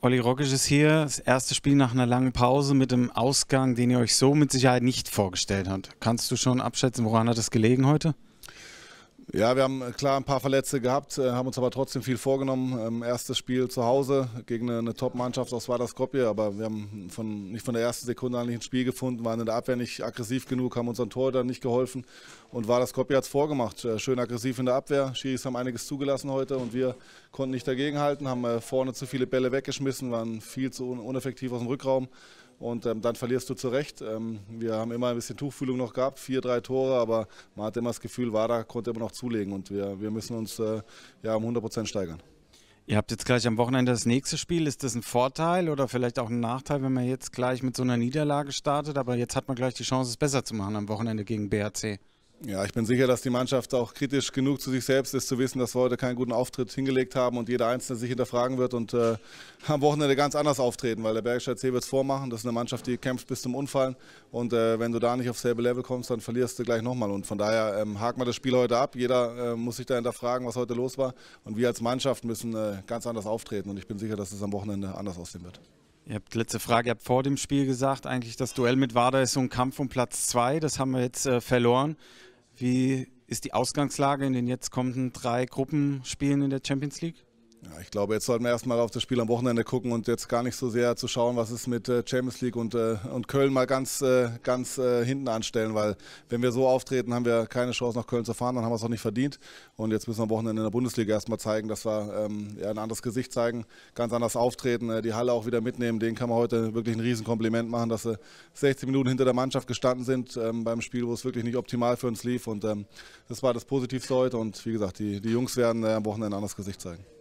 Olli Rockisch ist hier. Das erste Spiel nach einer langen Pause mit einem Ausgang, den ihr euch so mit Sicherheit nicht vorgestellt habt. Kannst du schon abschätzen, woran hat das gelegen heute? Ja, wir haben äh, klar ein paar Verletzte gehabt, äh, haben uns aber trotzdem viel vorgenommen. Ähm, erstes Spiel zu Hause gegen eine, Top-Mannschaft aus Vardaskopje, aber wir haben von, nicht von der ersten Sekunde an nicht ein Spiel gefunden, waren in der Abwehr nicht aggressiv genug, haben unseren Tor dann nicht geholfen und Vardaskopje hat es vorgemacht. Äh, schön aggressiv in der Abwehr, Schiris haben einiges zugelassen heute und wir konnten nicht dagegenhalten, haben vorne zu viele Bälle weggeschmissen, waren viel zu uneffektiv aus dem Rückraum und ähm, dann verlierst du zu Recht. Ähm, wir haben immer ein bisschen Tuchfühlung noch gehabt, vier, drei Tore, aber man hatte immer das Gefühl, Wada konnte immer noch zulegen und wir, wir müssen uns äh, ja um 100 Prozent steigern. Ihr habt jetzt gleich am Wochenende das nächste Spiel. Ist das ein Vorteil oder vielleicht auch ein Nachteil, wenn man jetzt gleich mit so einer Niederlage startet? Aber jetzt hat man gleich die Chance, es besser zu machen am Wochenende gegen BRC. Ja, ich bin sicher, dass die Mannschaft auch kritisch genug zu sich selbst ist, zu wissen, dass wir heute keinen guten Auftritt hingelegt haben und jeder Einzelne sich hinterfragen wird und äh, am Wochenende ganz anders auftreten, weil der Bergische C wird es vormachen. Das ist eine Mannschaft, die kämpft bis zum Unfallen und äh, wenn du da nicht aufs selbe Level kommst, dann verlierst du gleich nochmal. Und von daher ähm, haken wir das Spiel heute ab. Jeder äh, muss sich da hinterfragen, was heute los war und wir als Mannschaft müssen äh, ganz anders auftreten und ich bin sicher, dass es am Wochenende anders aussehen wird. Ihr habt letzte Frage, ihr habt vor dem Spiel gesagt, eigentlich das Duell mit Wader ist so ein Kampf um Platz 2, das haben wir jetzt äh, verloren. Wie ist die Ausgangslage in den jetzt kommenden drei Gruppenspielen in der Champions League? Ja, ich glaube, jetzt sollten wir erstmal auf das Spiel am Wochenende gucken und jetzt gar nicht so sehr zu schauen, was ist mit äh, Champions League und, äh, und Köln mal ganz, äh, ganz hinten anstellen, weil wenn wir so auftreten, haben wir keine Chance nach Köln zu fahren, dann haben wir es auch nicht verdient. Und jetzt müssen wir am Wochenende in der Bundesliga erstmal zeigen, dass wir ähm, ja, ein anderes Gesicht zeigen, ganz anders auftreten, die Halle auch wieder mitnehmen. Denen kann man heute wirklich ein Riesenkompliment machen, dass sie 60 Minuten hinter der Mannschaft gestanden sind ähm, beim Spiel, wo es wirklich nicht optimal für uns lief. Und ähm, das war das Positivste heute und wie gesagt, die, die Jungs werden äh, am Wochenende ein anderes Gesicht zeigen.